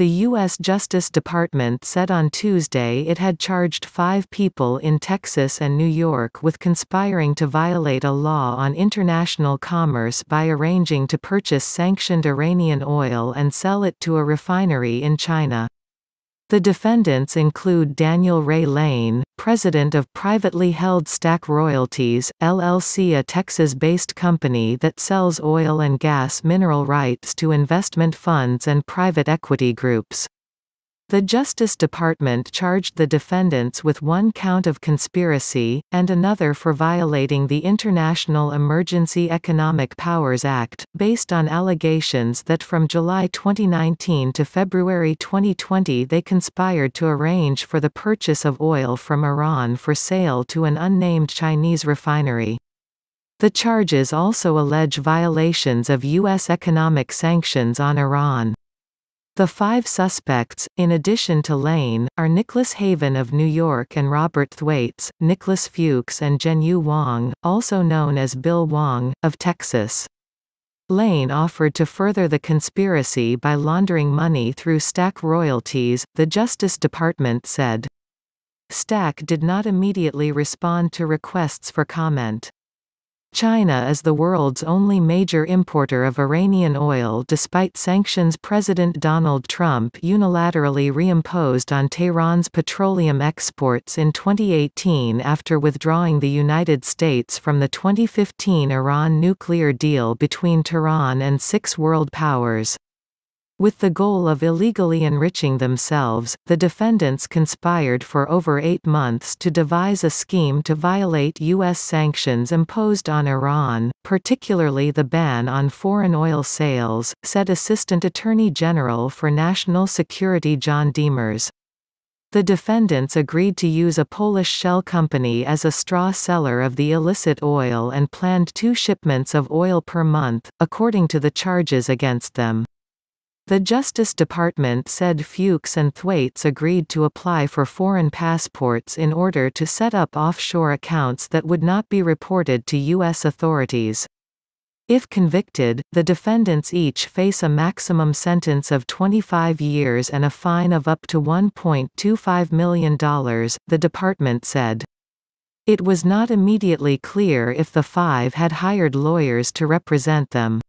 The U.S. Justice Department said on Tuesday it had charged five people in Texas and New York with conspiring to violate a law on international commerce by arranging to purchase sanctioned Iranian oil and sell it to a refinery in China. The defendants include Daniel Ray Lane, president of privately held Stack Royalties, LLC a Texas-based company that sells oil and gas mineral rights to investment funds and private equity groups. The Justice Department charged the defendants with one count of conspiracy, and another for violating the International Emergency Economic Powers Act, based on allegations that from July 2019 to February 2020 they conspired to arrange for the purchase of oil from Iran for sale to an unnamed Chinese refinery. The charges also allege violations of U.S. economic sanctions on Iran. The five suspects, in addition to Lane, are Nicholas Haven of New York and Robert Thwaites, Nicholas Fuchs and Jenyu Wong, also known as Bill Wong, of Texas. Lane offered to further the conspiracy by laundering money through Stack royalties, the Justice Department said. Stack did not immediately respond to requests for comment. China is the world's only major importer of Iranian oil despite sanctions President Donald Trump unilaterally reimposed on Tehran's petroleum exports in 2018 after withdrawing the United States from the 2015 Iran nuclear deal between Tehran and six world powers. With the goal of illegally enriching themselves, the defendants conspired for over eight months to devise a scheme to violate U.S. sanctions imposed on Iran, particularly the ban on foreign oil sales, said Assistant Attorney General for National Security John Demers. The defendants agreed to use a Polish shell company as a straw seller of the illicit oil and planned two shipments of oil per month, according to the charges against them. The Justice Department said Fuchs and Thwaites agreed to apply for foreign passports in order to set up offshore accounts that would not be reported to U.S. authorities. If convicted, the defendants each face a maximum sentence of 25 years and a fine of up to $1.25 million, the department said. It was not immediately clear if the five had hired lawyers to represent them.